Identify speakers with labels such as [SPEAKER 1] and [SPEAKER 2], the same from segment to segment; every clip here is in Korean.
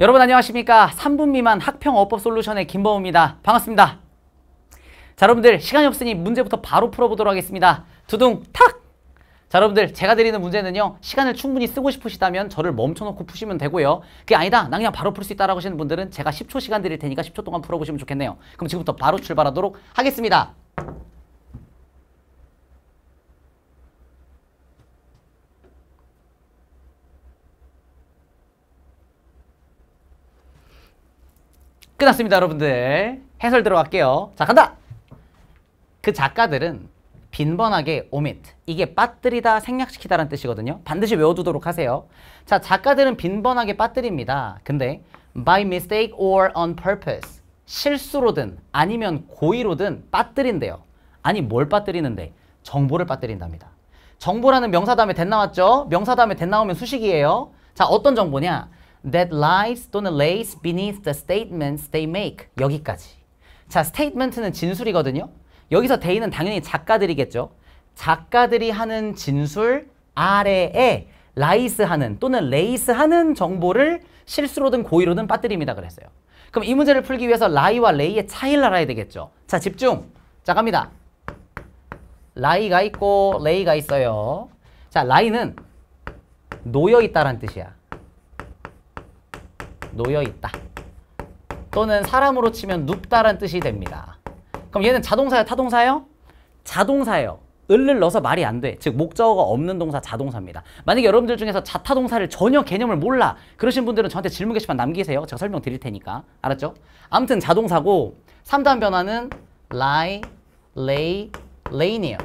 [SPEAKER 1] 여러분 안녕하십니까 3분 미만 학평 어법 솔루션의 김범우입니다 반갑습니다 자 여러분들 시간이 없으니 문제부터 바로 풀어보도록 하겠습니다 두둥 탁! 자 여러분들 제가 드리는 문제는요 시간을 충분히 쓰고 싶으시다면 저를 멈춰놓고 푸시면 되고요 그게 아니다 나 그냥 바로 풀 수 있다라고 하시는 분들은 제가 10초 시간 드릴 테니까 10초 동안 풀어보시면 좋겠네요 그럼 지금부터 바로 출발하도록 하겠습니다 끝났습니다, 여러분들. 해설 들어갈게요. 자, 간다! 그 작가들은 빈번하게 오미트 이게 빠뜨리다 생략시키다라는 뜻이거든요 반드시 외워두도록 하세요 자 작가들은 빈번하게 빠뜨립니다 근데 by mistake or on purpose 실수로든 아니면 고의로든 빠뜨린대요 아니 뭘 빠뜨리는데 정보를 빠뜨린답니다 정보라는 명사 다음에 됐 나왔죠 명사 다음에 됐 나오면 수식이에요 자 어떤 정보냐 that lies 또는 lays beneath the statements they make 여기까지 자 statement는 진술이거든요 여기서 they는 당연히 작가들이겠죠 작가들이 하는 진술 아래에 l i 이스 하는 또는 l 레이스 하는 정보를 실수로든 고의로든 빠뜨립니다 그랬어요 그럼 이 문제를 풀기 위해서 l 라 e 와 l 레이의 차이를 알아야 되겠죠 자 집중 자 갑니다 l 라 e 가 있고 l 레이가 있어요 자 l 라 e 는 놓여 있다는 뜻이야 놓여 있다. 또는 사람으로 치면 눕다란 뜻이 됩니다. 그럼 얘는 자동사야 타동사예요? 자동사예요. 을을 넣어서 말이 안 돼. 즉 목적어가 없는 동사 자동사입니다. 만약에 여러분들 중에서 자타동사를 전혀 개념을 몰라. 그러신 분들은 저한테 질문 게시판 남기세요. 제가 설명 드릴 테니까. 알았죠? 아무튼 자동사고 3단 변화는 lie, lay, lane이에요.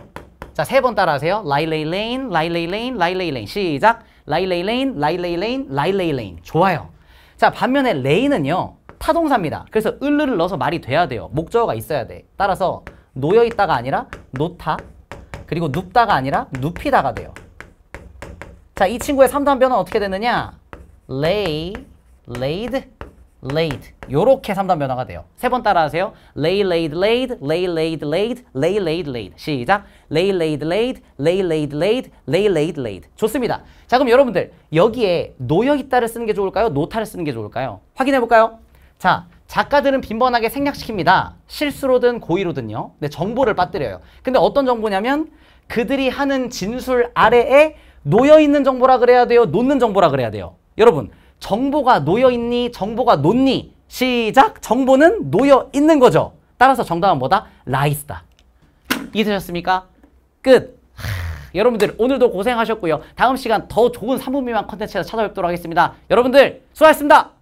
[SPEAKER 1] 자, 세 번 따라하세요. lie, lay, lane, lie, lay, lane, lie, lay, lane. 시작. lie, lay, lane, lie, lay, lane, lie, lay, lane. 좋아요. 자 반면에 레이는요 타동사입니다. 그래서 을르를 넣어서 말이 돼야 돼요. 목적어가 있어야 돼. 따라서 놓여있다가 아니라 놓다 그리고 눕다가 아니라 눕히다가 돼요. 자, 이 친구의 3단 변은 어떻게 되느냐? lay, laid, laid 요렇게 3단 변화가 돼요. 세 번 따라하세요. lay laid laid lay laid laid lay laid laid 시작 lay laid laid lay laid laid lay laid laid 좋습니다. 자 그럼 여러분들 여기에 노여 있다를 쓰는 게 좋을까요? 노타를 쓰는 게 좋을까요? 확인해 볼까요? 자 작가들은 빈번하게 생략시킵니다. 실수로든 고의로든요. 근데 네, 정보를 빠뜨려요. 근데 어떤 정보냐면 그들이 하는 진술 아래에 놓여있는 정보라 그래야 돼요? 놓는 정보라 그래야 돼요? 여러분 정보가 놓여있니? 정보가 놓니? 시작! 정보는 놓여있는 거죠. 따라서 정답은 뭐다? 라이스다. 이해되셨습니까? 끝! 하, 여러분들 오늘도 고생하셨고요. 다음 시간 더 좋은 3분미만 컨텐츠에서 찾아뵙도록 하겠습니다. 여러분들 수고하셨습니다.